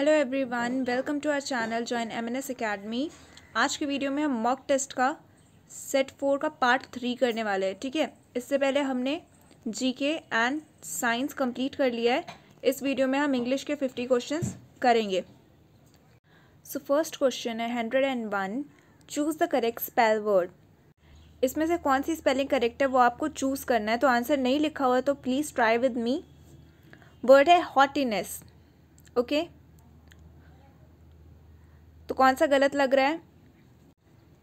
Hello everyone welcome to our channel join MNS academy आज के video में हम मॉक टेस्ट का सेट फोर का पार्ट थ्री करने वाले हैं ठीक है इससे पहले हमने जीके एंड साइंस कंप्लीट कर लिया है इस वीडियो में हम इंग्लिश के फिफ्टी क्वेश्चंस करेंगे सो फर्स्ट क्वेश्चन है hundred and one choose the correct spell word इसमें से कौन सी स्पेलिंग करेक्ट है वो आपको चूज़ करना है तो आंसर नहीं लिखा हुआ तो please try with me word है हॉटीनेस ओके okay? तो कौन सा गलत लग रहा है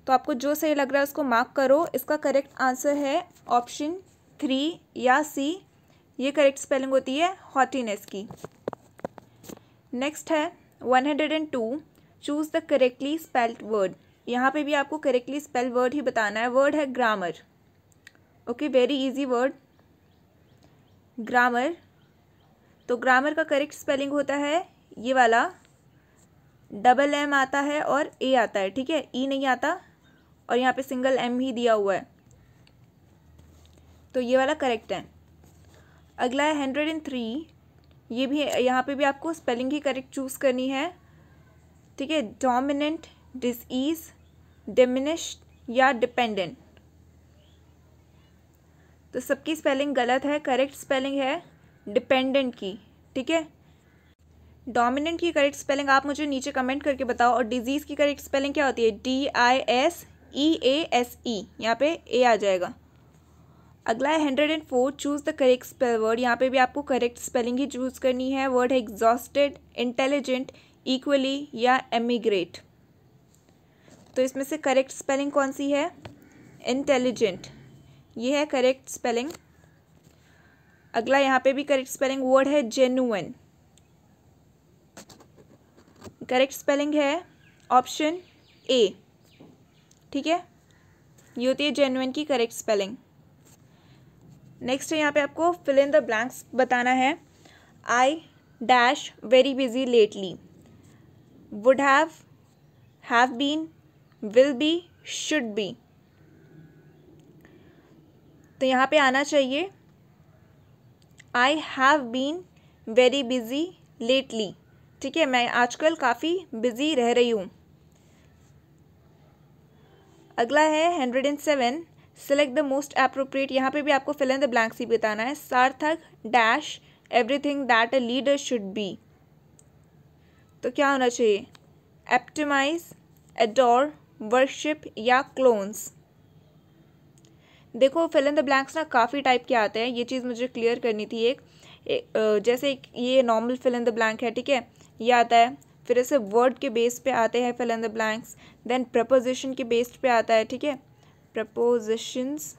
तो आपको जो सही लग रहा है उसको मार्क करो इसका करेक्ट आंसर है ऑप्शन थ्री या सी ये करेक्ट स्पेलिंग होती है हॉटीनेस की नेक्स्ट है one hundred and two choose the correctly spelled word यहाँ पे भी आपको करेक्टली स्पेल वर्ड ही बताना है वर्ड है grammar okay very easy word grammar तो ग्रामर का करेक्ट स्पेलिंग होता है ये वाला डबल एम आता है और ए आता है ठीक है ई e नहीं आता और यहाँ पे सिंगल एम ही दिया हुआ है तो ये वाला करेक्ट है अगला है हंड्रेड एंड थ्री ये भी यहाँ पे भी आपको स्पेलिंग ही करेक्ट चूज़ करनी है ठीक है डोमिनेंट डिजीज डिमिनिश या डिपेंडेंट तो सबकी स्पेलिंग गलत है करेक्ट स्पेलिंग है डिपेंडेंट की ठीक है डोमिनेंट की करेक्ट स्पेलिंग आप मुझे नीचे कमेंट करके बताओ और डिजीज़ की करेक्ट स्पेलिंग क्या होती है D I S E A S E यहाँ पे ए आ जाएगा अगला है hundred and four choose the correct spell word यहाँ पे भी आपको करेक्ट स्पेलिंग ही चूज़ करनी है वर्ड है एग्जॉस्टेड इंटेलिजेंट इक्वली या एमिग्रेट तो इसमें से करेक्ट स्पेलिंग कौन सी है इंटेलिजेंट ये है करेक्ट स्पेलिंग अगला यहाँ पे भी करेक्ट स्पेलिंग वर्ड है जेनुअन करेक्ट स्पेलिंग है ऑप्शन ए ठीक है ये होती है जेनुइन की करेक्ट स्पेलिंग नेक्स्ट है यहाँ पे आपको फिल इन द ब्लैंक्स बताना है I dash very busy lately would have have been will be should be तो यहाँ पे आना चाहिए I have been very busy lately ठीक है मैं आजकल काफ़ी बिज़ी रह रही हूँ अगला है hundred and seven select the most appropriate यहाँ पे भी आपको फिल इन द ब्लैंक्स ही बताना है Sarthak dash everything that a leader should be तो क्या होना चाहिए एप्टिमाइज एडोर वर्कशिप या क्लोन्स देखो फिल इन द ब्लैंक्स ना काफ़ी टाइप के आते हैं ये चीज़ मुझे क्लियर करनी थी एक, एक जैसे एक ये normal fill in the blank है ठीक है ये आता है फिर ऐसे वर्ड के बेस पे आते हैं fill in the blanks then preposition के बेस पे आता है ठीक है प्रपोजिशंस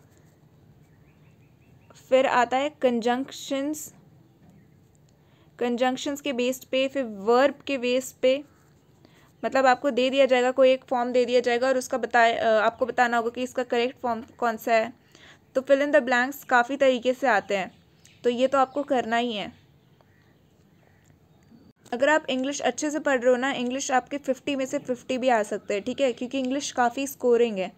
फिर आता है कंजंक्शंस कंजंक्शंस के बेस्ड पे फिर वर्ब के बेस पे मतलब आपको दे दिया जाएगा कोई एक फॉर्म दे दिया जाएगा और उसका बताया आपको बताना होगा कि इसका करेक्ट फॉर्म कौन सा है तो फिल इन द ब्लैंक्स काफ़ी तरीके से आते हैं तो ये तो आपको करना ही है अगर आप इंग्लिश अच्छे से पढ़ रहे हो ना इंग्लिश आपके फिफ्टी में से फिफ्टी भी आ सकते हैं ठीक है क्योंकि इंग्लिश काफ़ी स्कोरिंग है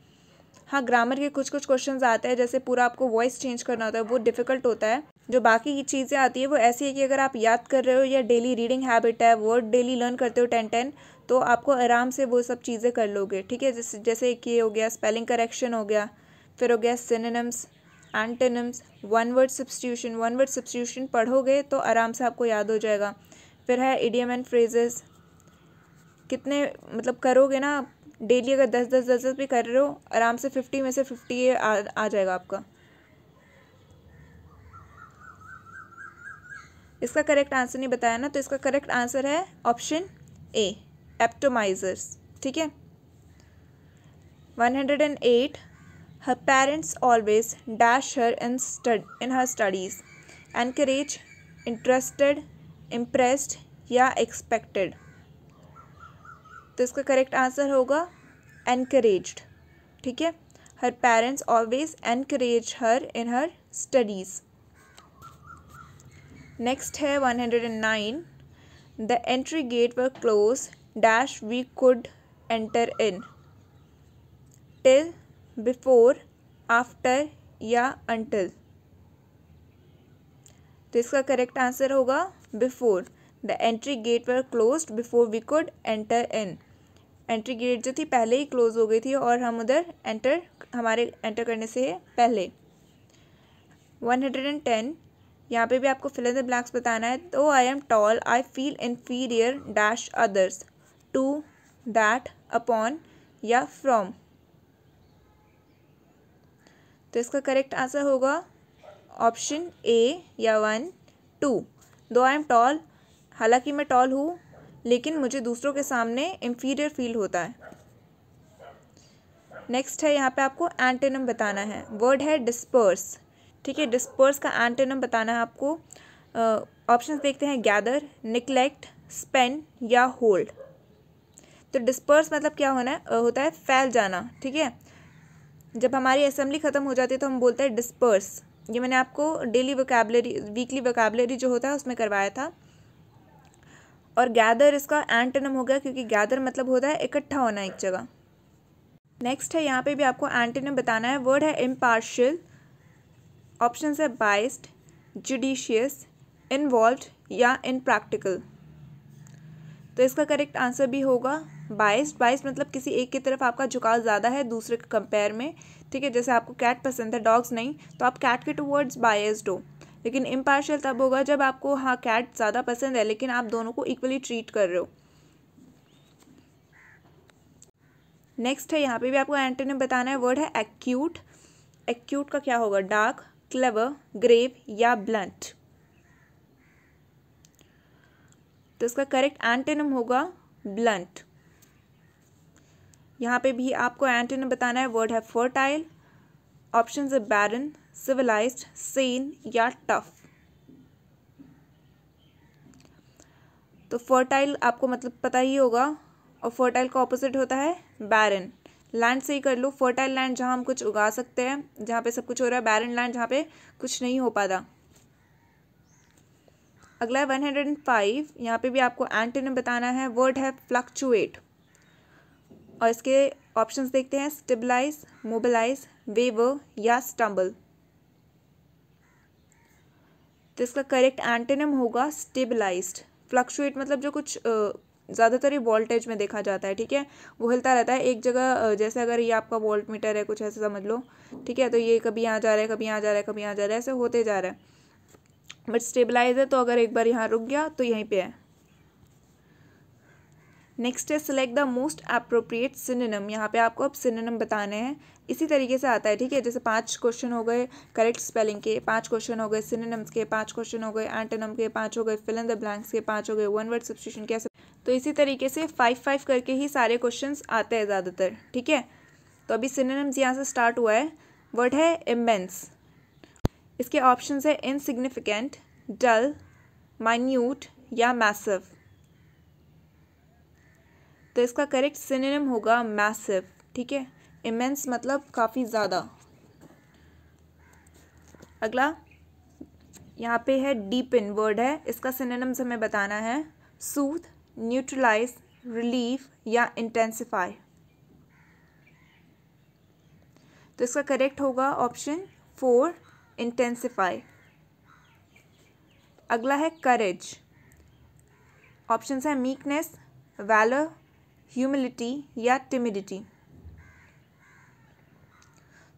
हाँ ग्रामर के कुछ कुछ क्वेश्चन आते हैं जैसे पूरा आपको वॉइस चेंज करना होता है वो डिफ़िकल्ट होता है जो बाकी की चीज़ें आती है वो ऐसी है कि अगर आप याद कर रहे हो या डेली रीडिंग हैबिट है वर्ड डेली लर्न करते हो टेन टेन तो आपको आराम से वो सब चीज़ें कर लोगे ठीक है जैसे जैसे कि हो गया स्पेलिंग करेक्शन हो गया फिर हो गया synonyms antonyms one word substitution one word substitution पढ़ोगे तो आराम से आपको याद हो जाएगा फिर है इडियम एंड फ्रेजेस कितने मतलब करोगे ना डेली अगर दस दस दस दस भी कर रहे हो आराम से फिफ्टी में से फिफ्टी आ, आ जाएगा आपका इसका करेक्ट आंसर नहीं बताया ना तो इसका करेक्ट आंसर है ऑप्शन ए एप्टोमाइजर्स ठीक है one hundred and eight her parents always dash her in stud in her studies encourage interested impressed या एक्सपेक्टेड तो इसका करेक्ट आंसर होगा एनकरेज्ड ठीक है her parents always encourage her in her studies next है one hundred and nine the entry gate were close dash we could enter in till before after या until तो इसका correct answer होगा before the entry gate were close before we could enter in entry gate जो थी पहले ही close हो गई थी और हम उधर एंटर हमारे एंटर करने से पहले वन हंड्रेड एंड टेन यहाँ पे भी आपको फिल इन द ब्लैक्स बताना है तो I am tall I feel inferior dash others to that upon या फ्रॉम तो इसका करेक्ट आंसर होगा ऑप्शन ए या वन टू दो आई एम टॉल हालांकि मैं टॉल हूँ लेकिन मुझे दूसरों के सामने इंफीरियर फील होता है नेक्स्ट है यहाँ पे आपको एंटेनम बताना है वर्ड है डिस्पर्स ठीक है डिस्पर्स का एंटेनम बताना है आपको ऑप्शन uh, देखते हैं गैदर निकलेक्ट स्पेन या होल्ड तो डिस्पर्स मतलब क्या होना है uh, होता है फैल जाना ठीक है जब हमारी असेंबली ख़त्म हो जाती है तो हम बोलते हैं डिस्पर्स ये मैंने आपको डेली वोकेबलरी वीकली वोकेबलरी जो होता है उसमें करवाया था और गैदर इसका एंटनम हो गया क्योंकि गैदर मतलब होता है इकट्ठा होना एक जगह नेक्स्ट है यहाँ पे भी आपको एंटनम बताना है वर्ड है इम्पार्शल ऑप्शन है बाइस्ड जुडिशियस इन्वॉल्व या प्रैक्टिकल तो इसका करेक्ट आंसर भी होगा बाइस्ड बाइस्ड मतलब किसी एक की तरफ आपका झुकाव ज़्यादा है दूसरे के कंपेयर में ठीक है जैसे आपको कैट पसंद है डॉग्स नहीं तो आप कैट के टूवर्ड्स बायस्ड हो लेकिन इम्पार्शल तब होगा जब आपको हाँ कैट ज़्यादा पसंद है लेकिन आप दोनों को इक्वली ट्रीट कर रहे हो नेक्स्ट है यहाँ पे भी आपको एंटोनिम बताना है वर्ड है एक्यूट एक्यूट का क्या होगा डार्क क्लेवर ग्रेव या ब्लंट तो इसका करेक्ट एंटेनिम होगा ब्लंट यहाँ पे भी आपको ने बताना है वर्ड है फर्टाइल ऑप्शन है बैरन सिविलाइज सेन या टफ तो फर्टाइल आपको मतलब पता ही होगा और फर्टाइल का ऑपोजिट होता है बैरन लैंड से ही कर लो फर्टाइल लैंड जहाँ हम कुछ उगा सकते हैं जहाँ पे सब कुछ हो रहा है बैरन लैंड जहाँ पे कुछ नहीं हो पाता अगला है वन हंड्रेड एंड फाइव यहाँ पे भी आपको ने बताना है वर्ड है फ्लक्चुएट और इसके ऑप्शंस देखते हैं स्टेबलाइज मोबिलाइज वेवर या स्टम्बल तो इसका करेक्ट एंटेनम होगा स्टेबलाइज्ड फ्लक्चुएट मतलब जो कुछ ज़्यादातर ये वोल्टेज में देखा जाता है ठीक है वो हिलता रहता है एक जगह जैसे अगर ये आपका वोल्ट मीटर है कुछ ऐसे समझ लो ठीक है तो ये कभी यहाँ जा रहा है कभी यहाँ जा रहा है कभी यहाँ जा रहा है ऐसे होते जा रहा है बट स्टेबलाइज है तो अगर एक बार यहाँ रुक गया तो यहीं पर है नेक्स्ट है select the most appropriate synonym यहाँ पे आपको अब सिनेम बताने हैं इसी तरीके से आता है ठीक है जैसे पांच क्वेश्चन हो गए करेक्ट स्पेलिंग के पांच क्वेश्चन हो गए सिनेम्स के पांच क्वेश्चन हो गए एंटेनम के पांच हो गए फिल इन द ब्लैंक्स के पांच हो गए वन वर्ड सब्सिट्यूशन के तो इसी तरीके से फाइव फाइव करके ही सारे क्वेश्चन आते हैं ज़्यादातर ठीक है तो अभी सिनेम्स यहाँ से स्टार्ट हुआ है वर्ड है इम्बेंस इसके ऑप्शन है इनसिग्निफिकेंट डल माइन्यूट या मैसिव तो इसका करेक्ट सिनेम होगा मैसिव ठीक है इमेंस मतलब काफ़ी ज़्यादा अगला यहाँ पे है इन वर्ड है इसका सिनेम्स हमें बताना है सूथ न्यूट्रलाइज रिलीफ या इंटेंसिफाई तो इसका करेक्ट होगा ऑप्शन फोर इंटेंसिफाई अगला है करेज ऑप्शन है मीकनेस वैलर ह्यूमिलिटी या टिमिडिटी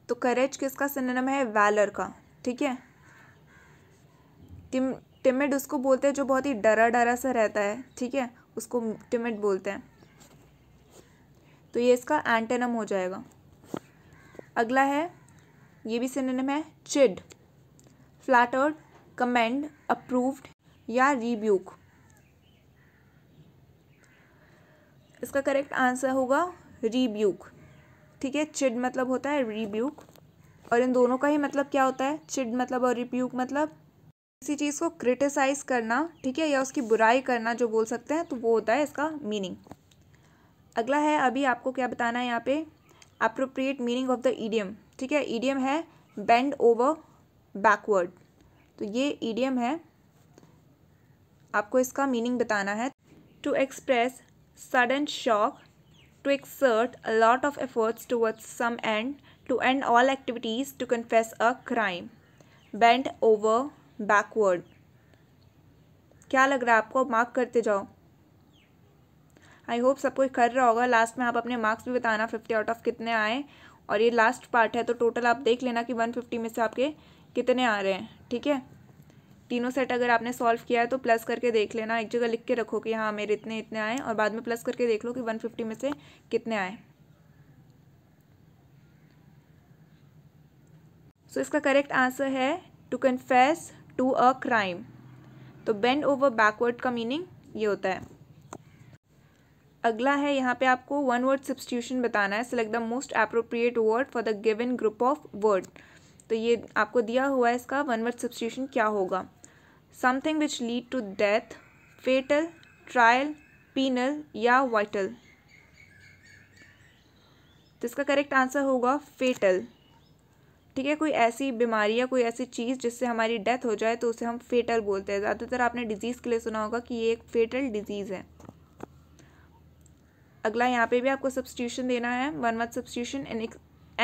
तो करेज किसका सिनेम है वैलर का ठीक है टिम टिमिड उसको बोलते हैं जो बहुत ही डरा डरा सा रहता है ठीक है उसको टिमिड बोलते हैं तो ये इसका एंटेनम हो जाएगा अगला है ये भी सिनेम है चिड फ्लैटर्ड कमेंड अप्रूव्ड या रिब्यूक इसका करेक्ट आंसर होगा रिब्यूक ठीक है चिड मतलब होता है रिब्यूक और इन दोनों का ही मतलब क्या होता है चिड मतलब और रिब्यूक मतलब किसी चीज़ को क्रिटिसाइज़ करना ठीक है या उसकी बुराई करना जो बोल सकते हैं तो वो होता है इसका मीनिंग अगला है अभी आपको क्या बताना है यहाँ पे appropriate meaning of the idiom ठीक है ईडियम है बेंड ओवर बैकवर्ड तो ये ईडियम है आपको इसका मीनिंग बताना है to express sudden shock, to exert a lot of efforts towards some end, to end all activities, to confess a crime, bent over, backward. क्या लग रहा है आपको मार्क करते जाओ आई होप सब कोई कर रहा होगा लास्ट में आप अपने मार्क्स भी बताना फिफ्टी आउट ऑफ कितने आए और ये लास्ट पार्ट है तो टोटल आप देख लेना कि वन फिफ्टी में से आपके कितने आ रहे हैं ठीक है तीनों सेट अगर आपने सॉल्व किया है तो प्लस करके देख लेना एक जगह लिख के रखो कि हाँ मेरे इतने इतने आए और बाद में प्लस करके देख लो कि वन फिफ्टी में से कितने आए सो so, इसका करेक्ट आंसर है to confess to a crime तो बेंड ओवर बैकवर्ड का मीनिंग ये होता है अगला है यहाँ पे आपको वन वर्ड सब्सटीट्यूशन बताना है select the most appropriate word for the given group of word तो ये आपको दिया हुआ है इसका वन वर्ड सब्सटीट्यूशन क्या होगा something which lead to death fatal trial penal या वाइटल तो इसका करेक्ट आंसर होगा फेटल ठीक है कोई ऐसी बीमारी या कोई ऐसी चीज़ जिससे हमारी डेथ हो जाए तो उसे हम फेटल बोलते हैं ज़्यादातर आपने डिजीज़ के लिए सुना होगा कि ये एक फेटल डिजीज़ है अगला यहाँ पे भी आपको सब्सटीट्यूशन देना है one word substitution an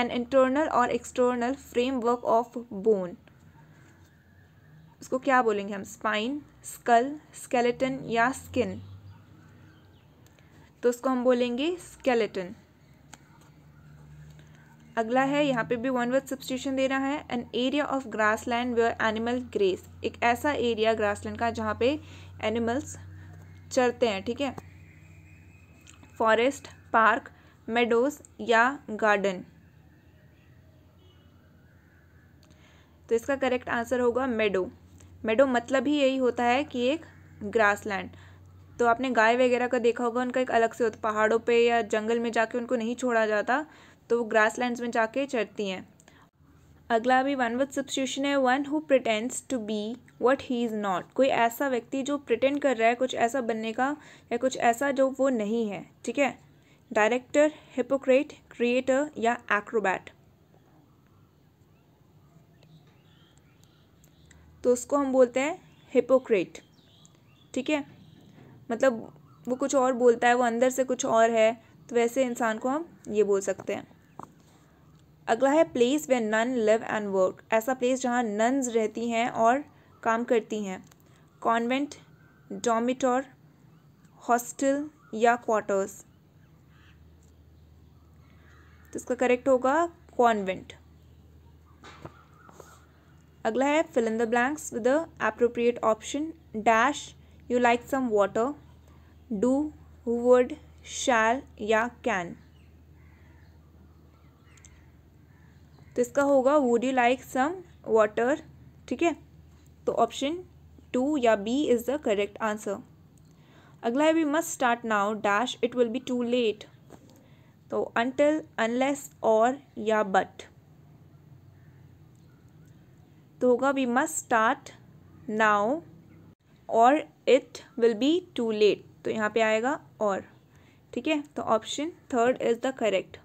an internal और एक्सटर्नल फ्रेमवर्क ऑफ बोन उसको क्या बोलेंगे हम स्पाइन स्कल स्केलेटन या स्किन तो उसको हम बोलेंगे स्केलेटन अगला है यहाँ पे भी वन वर्ड सब्सिट्यूशन दे रहा है an area of grassland where animal graze एक ऐसा एरिया ग्रास लैंड का जहाँ पे एनिमल्स चरते हैं ठीक है फॉरेस्ट पार्क मेडोज या गार्डन तो इसका करेक्ट आंसर होगा मेडो मेडो मतलब ही यही होता है कि एक ग्रास लैंड तो आपने गाय वगैरह का देखा होगा उनका एक अलग से होता पहाड़ों पे या जंगल में जाके उनको नहीं छोड़ा जाता तो वो ग्रास लैंड्स में जाके चरती हैं अगला अभी वन वर्ड सब्सिट्यूशन है one who pretends to be what he is not कोई ऐसा व्यक्ति जो प्रिटेंड कर रहा है कुछ ऐसा बनने का या कुछ ऐसा जो वो नहीं है ठीक है डायरेक्टर हिपोक्रेट क्रिएटर या एक्रोबैट तो उसको हम बोलते हैं हिपोक्रेट ठीक है मतलब वो कुछ और बोलता है वो अंदर से कुछ और है तो वैसे इंसान को हम ये बोल सकते हैं अगला है place where nun live and work ऐसा प्लेस जहाँ नन्स रहती हैं और काम करती हैं कॉन्वेंट डोमिटोर हॉस्टल या क्वार्टर्स तो इसका करेक्ट होगा कॉन्वेंट अगला है fill in the blanks with the appropriate option dash you like some water do would shall या कैन तो इसका होगा would you like some water ठीक है तो ऑप्शन टू या B is the correct answer अगला है we must start now dash it will be too late तो अनटिल अनलेस और या बट तो होगा वी मस्ट स्टार्ट नाउ और it will be too late तो यहाँ पे आएगा और ठीक है तो option third is the correct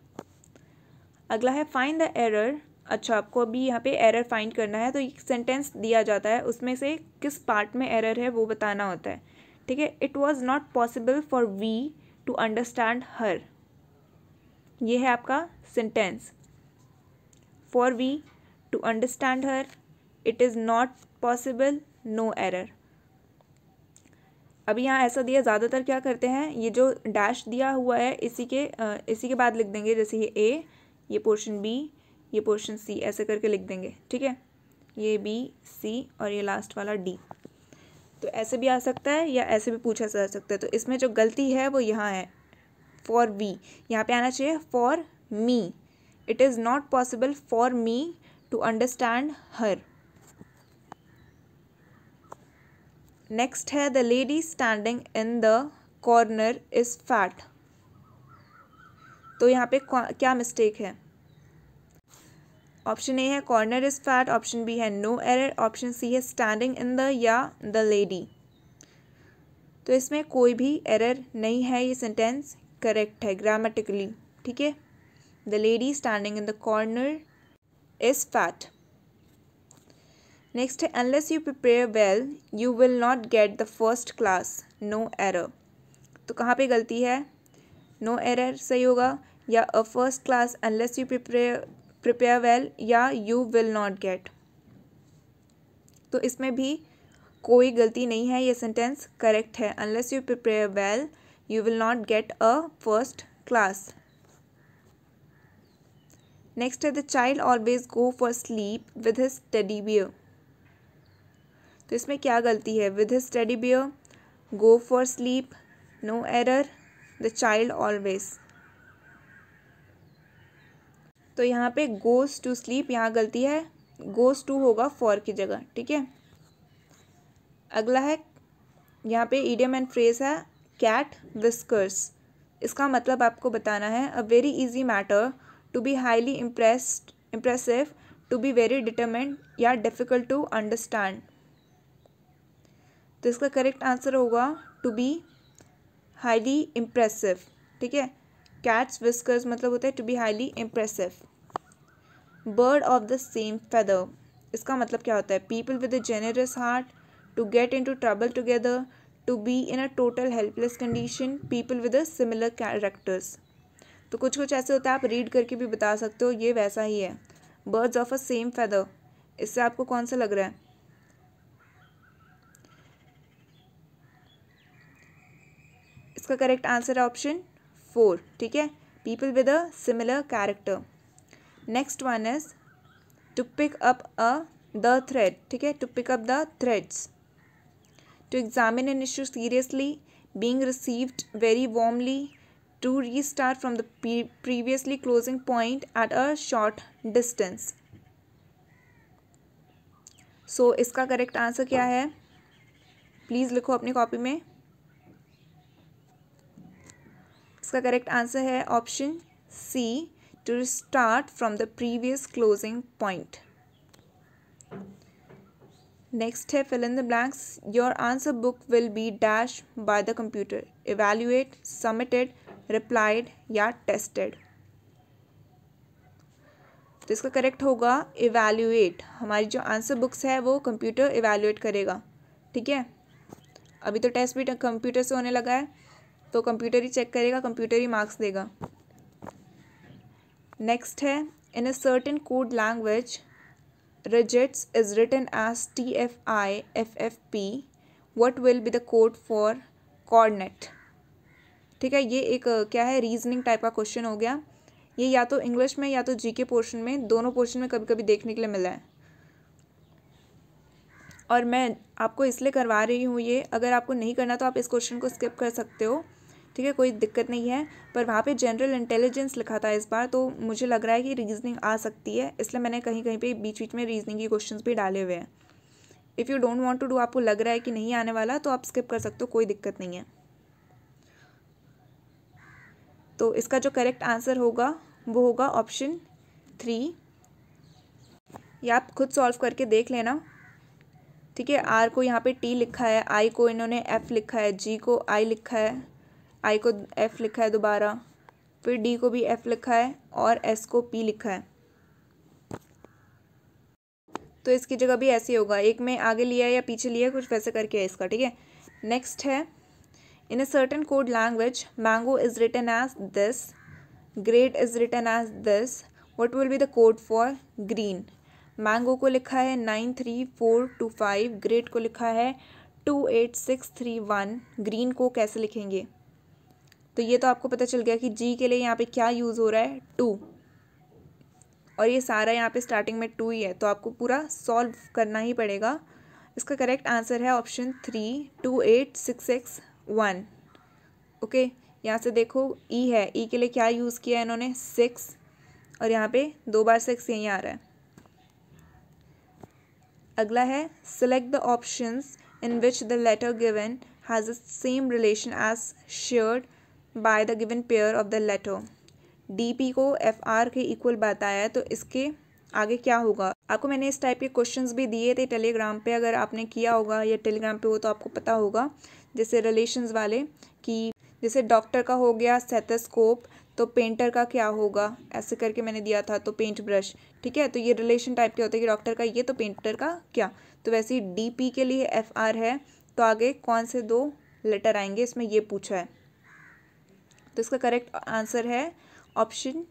अगला है फाइंड द एरर अच्छा आपको अभी यहाँ पे एरर फाइंड करना है तो एक सेंटेंस दिया जाता है उसमें से किस पार्ट में एरर है वो बताना होता है ठीक है it was not possible for we to understand her ये है आपका sentence for we to understand her it is not possible no error अभी यहाँ ऐसा दिया ज़्यादातर क्या करते हैं ये जो डैश दिया हुआ है इसी के इसी के बाद लिख देंगे जैसे ये ए ये पोर्शन बी ये पोर्शन सी ऐसे करके लिख देंगे ठीक है ये बी सी और ये लास्ट वाला डी तो ऐसे भी आ सकता है या ऐसे भी पूछा जा सकता है तो इसमें जो गलती है वो यहाँ है फॉर वी यहाँ पे आना चाहिए for me it is not possible for me to understand her next है the lady standing in the corner is fat तो यहाँ पे क्या मिस्टेक है ऑप्शन ए है corner is fat option B है नो एरर ऑप्शन सी है standing in the या द लेडी तो इसमें कोई भी एरर नहीं है ये सेंटेंस करेक्ट है ग्रामेटिकली ठीक है the lady standing in the corner is fat next है unless you prepare well you will not get the first class no error तो कहाँ पे गलती है नो no एरर सही होगा या a first class unless you prepare prepare well या यू विल नॉट गेट तो इसमें भी कोई गलती नहीं है ये सेंटेंस करेक्ट है unless you prepare well you will not get a first class next है the child always go for sleep with his teddy bear तो इसमें क्या गलती है with study bear go for sleep no error the child always तो यहाँ पे goes to sleep यहाँ गलती है गोज टू होगा फॉर की जगह ठीक है अगला है यहाँ पे ईडियम एंड फ्रेज है कैट विस्कर्स इसका मतलब आपको बताना है a very easy matter to be highly impressed impressive to be very determined या डिफ़िकल्ट टू अंडरस्टैंड तो इसका करेक्ट आंसर होगा टू बी हाईली इम्प्रेसिव ठीक है कैट्स विस्कर्स मतलब होता है to be highly impressive bird of the same feather इसका मतलब क्या होता है people with a generous heart to get in to trouble together to be in a total helpless condition people with a similar characters तो कुछ कुछ ऐसे होता है आप रीड करके भी बता सकते हो ये वैसा ही है birds of a same feather इससे आपको कौन सा लग रहा है इसका करेक्ट आंसर है ऑप्शन फोर ठीक है people with a similar character next one is to pick up a the thread ठीक है to pick up the threads to examine an issue seriously being received very warmly to restart from the previously closing point at a short distance so इसका correct answer क्या है please लिखो अपनी copy में इसका correct answer है option C to start from the previous closing point next है fill in the blanks your answer book will be dash by the computer evaluate submitted replied या tested तो इसका correct होगा evaluate हमारी जो answer books है वो computer evaluate करेगा ठीक है अभी तो टेस्ट भी कंप्यूटर से होने लगा है तो कंप्यूटर ही चेक करेगा कंप्यूटर ही मार्क्स देगा नेक्स्ट है in a certain code language ridges is written as T F I F F P what will be the code for coordinate ठीक है ये एक क्या है रीजनिंग टाइप का क्वेश्चन हो गया ये या तो इंग्लिश में या तो जीके पोर्शन में दोनों पोर्शन में कभी कभी देखने के लिए मिला है और मैं आपको इसलिए करवा रही हूँ ये अगर आपको नहीं करना तो आप इस क्वेश्चन को स्किप कर सकते हो ठीक है कोई दिक्कत नहीं है पर वहाँ पे जनरल इंटेलिजेंस लिखा था इस बार तो मुझे लग रहा है कि रीजनिंग आ सकती है इसलिए मैंने कहीं कहीं पे बीच बीच में रीजनिंग के क्वेश्चन भी डाले हुए हैं if you don't want to do आपको लग रहा है कि नहीं आने वाला तो आप स्किप कर सकते हो कोई दिक्कत नहीं है तो इसका जो करेक्ट आंसर होगा वो होगा ऑप्शन थ्री या आप खुद सॉल्व करके देख लेना ठीक है आर को यहाँ पे टी लिखा है आई को इन्होंने एफ लिखा है जी को आई लिखा है आई को एफ़ लिखा है दोबारा फिर डी को भी एफ़ लिखा है और एस को पी लिखा है तो इसकी जगह भी ऐसे ही होगा एक में आगे लिया है या पीछे लिया है कुछ वैसे करके है इसका ठीक है नेक्स्ट है in a certain code language mango is written as this great is written as this what will be the code for green mango को लिखा है nine three four two five great को लिखा है two eight six three one green को कैसे लिखेंगे तो ये तो आपको पता चल गया कि जी के लिए यहाँ पे क्या यूज़ हो रहा है टू और ये सारा यहाँ पे स्टार्टिंग में टू ही है तो आपको पूरा सॉल्व करना ही पड़ेगा इसका करेक्ट आंसर है option three two eight six six one okay यहाँ से देखो ई e है ई e के लिए क्या यूज़ किया है इन्होंने सिक्स और यहाँ पे दो बार सिक्स यहीं आ रहा है अगला है select the options in which the letter given has the same relation as shared by the given pair of the letter D P को एफ आर के इक्वल बताया तो इसके आगे क्या होगा आपको मैंने इस टाइप के क्वेश्चंस भी दिए थे टेलीग्राम पे अगर आपने किया होगा या टेलीग्राम पे हो तो आपको पता होगा जैसे रिलेशंस वाले कि जैसे डॉक्टर का हो गया सेथस्कोप तो पेंटर का क्या होगा ऐसे करके मैंने दिया था तो पेंट ब्रश ठीक है तो ये रिलेशन टाइप के होते हैं कि डॉक्टर का ये तो पेंटर का क्या तो वैसे ही डी के लिए एफ है तो आगे कौन से दो लेटर आएंगे इसमें ये पूछा है तो इसका करेक्ट आंसर है option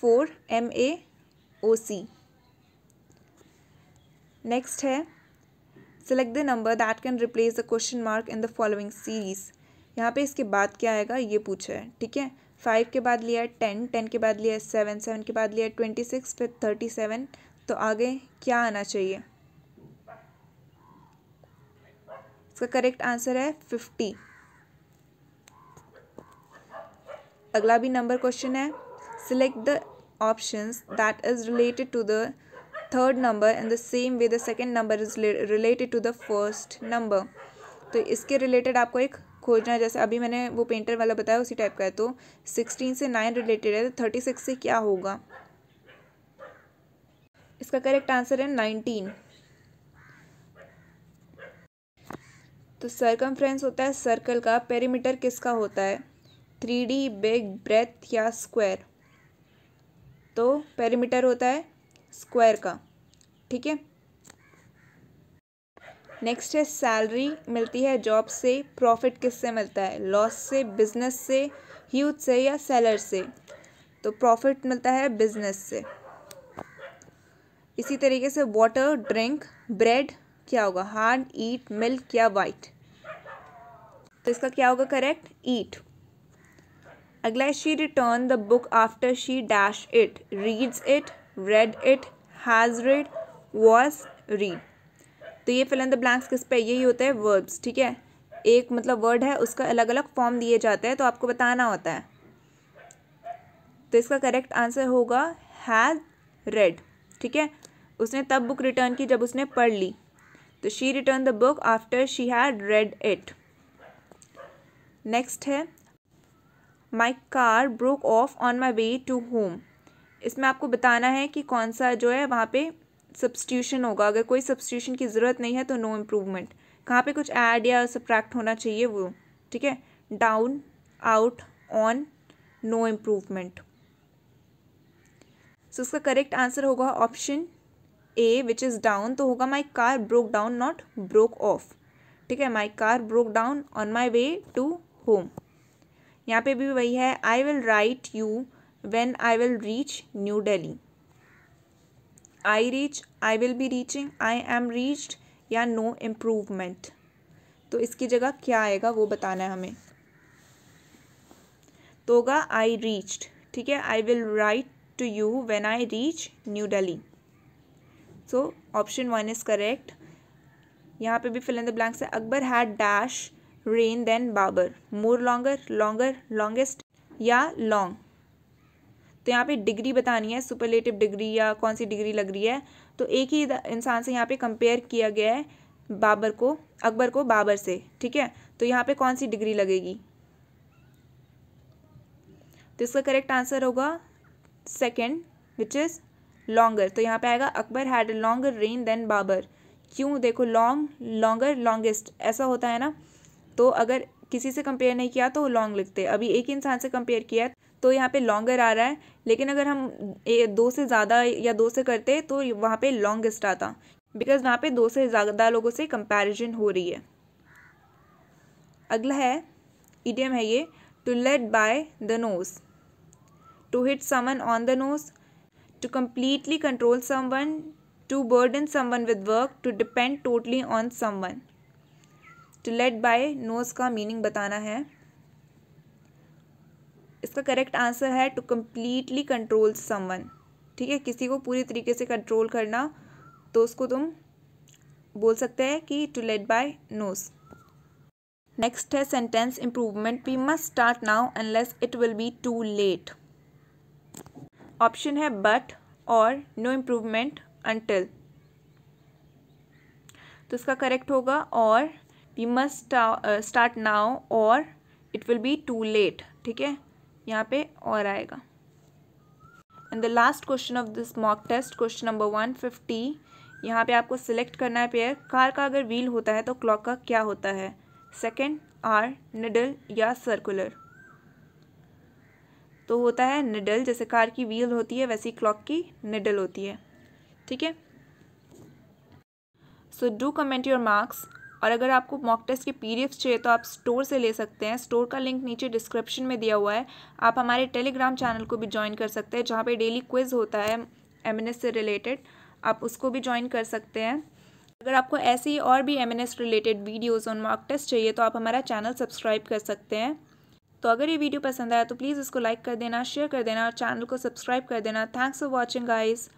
four M A O C next है select the number that can replace the question mark in the following series यहाँ पे इसके बाद क्या आएगा ये पूछा है ठीक है फाइव के बाद लिया है टेन टेन के बाद लिया है सेवन सेवन के बाद लिया है ट्वेंटी सिक्स फिर थर्टी सेवन तो आगे क्या आना चाहिए इसका करेक्ट आंसर है फिफ्टी अगला भी नंबर क्वेश्चन है select the option that is related to the third number and the same way the second number is related to the first number तो इसके रिलेटेड आपको एक खोजना है जैसे अभी मैंने वो पेंटर वाला बताया उसी टाइप का है तो सिक्सटीन से नाइन रिलेटेड है तो थर्टी सिक्स से क्या होगा इसका करेक्ट आंसर है नाइनटीन तो सरकम होता है सर्कल का पेरीमीटर किसका होता है थ्री डी बिग ब्रेथ या स्क्वायर तो पेरीमीटर होता है स्क्वायर का ठीक है नेक्स्ट है सैलरी मिलती है जॉब से प्रॉफिट किससे मिलता है लॉस से बिजनेस से यूथ से या सेलर से तो प्रॉफिट मिलता है बिजनेस से इसी तरीके से वाटर ड्रिंक ब्रेड क्या होगा हार्ड ईट मिल्क या वाइट तो इसका क्या होगा करेक्ट ईट अगला है she return the book after she dash it reads it read it has read was read तो ये फिल इन द ब्लैंक्स किस पे यही होता है वर्ब्स ठीक है एक मतलब वर्ड है उसका अलग अलग फॉर्म दिए जाते हैं तो आपको बताना होता है तो इसका करेक्ट आंसर होगा हैज़ रेड ठीक है उसने तब बुक रिटर्न की जब उसने पढ़ ली तो she return the book after she had read it next है my car broke off on my way to home इसमें आपको बताना है कि कौन सा जो है वहाँ पे सब्सटीट्यूशन होगा अगर कोई सब्सटीट्यूशन की ज़रूरत नहीं है तो नो इम्प्रूवमेंट कहाँ पे कुछ ऐड या सप्रैक्ट होना चाहिए वो ठीक है down out on no improvement so इसका करेक्ट आंसर होगा option A which is down तो होगा my car broke down not broke off ठीक है my car broke down on my way to home यहाँ पे भी वही है I will write you when I will reach New Delhi I reach I will be reaching I am reached या no improvement तो इसकी जगह क्या आएगा वो बताना है हमें तो होगा आई रीच्ड ठीक है I will write to you when I reach New Delhi so option one is correct यहाँ पे भी फिल इन द ब्लैंक्स है Akbar had dash reign than Babur more longer longer longest या लॉन्ग तो यहाँ पे डिग्री बतानी है सुपरलेटिव डिग्री या कौन सी डिग्री लग रही है तो एक ही इंसान से यहाँ पे कंपेयर किया गया है बाबर को अकबर को बाबर से ठीक है तो यहाँ पे कौन सी डिग्री लगेगी तो इसका करेक्ट आंसर होगा सेकेंड विच इज़ लॉन्गर तो यहाँ पे आएगा Akbar had longer reign than Babur क्यों देखो लॉन्ग लॉन्गर लॉन्गेस्ट ऐसा होता है ना तो अगर किसी से कंपेयर नहीं किया तो लॉन्ग लिखते अभी एक इंसान से कंपेयर किया तो यहाँ पे लॉन्गर आ रहा है लेकिन अगर हम ए, दो से ज़्यादा या दो से करते तो वहाँ पे लॉन्गेस्ट आता बिकॉज वहाँ पे दो से ज़्यादा लोगों से कंपैरिजन हो रही है अगला है ईडियम है ये to let by the nose to hit someone on the nose to completely control someone to burden someone with work to depend totally on someone to let by nose का meaning बताना है इसका correct answer है to completely control someone ठीक है किसी को पूरी तरीके से कंट्रोल करना तो उसको तुम बोल सकते हैं कि to let by nose next है sentence improvement we must start now unless it will be too late option है बट और नो इम्प्रूवमेंट अनटिल तो इसका करेक्ट होगा और वी मस्ट स्टार्ट नाउ और it will be too late ठीक है यहाँ पे और आएगा and the last question of this mock test question number one fifty यहाँ पे आपको सिलेक्ट करना है पेयर कार का अगर व्हील होता है तो क्लॉक का क्या होता है सेकेंड आर निडल या सर्कुलर तो होता है निडल जैसे कार की व्हील होती है वैसी क्लॉक की निडल होती है ठीक है so do comment your marks और अगर आपको मॉक टेस्ट के पी चाहिए तो आप स्टोर से ले सकते हैं स्टोर का लिंक नीचे डिस्क्रिप्शन में दिया हुआ है आप हमारे टेलीग्राम चैनल को भी ज्वाइन कर सकते हैं जहाँ पर डेली क्विज़ होता है एम से रिलेटेड आप उसको भी ज्वाइन कर सकते हैं अगर आपको ऐसी और भी M related videos on mock test चाहिए तो आप हमारा चैनल सब्सक्राइब कर सकते हैं तो अगर ये वीडियो पसंद आया तो प्लीज़ इसको लाइक कर देना शेयर कर देना और चैनल को सब्सक्राइब कर देना थैंक्स फॉर वॉचिंग गाइज़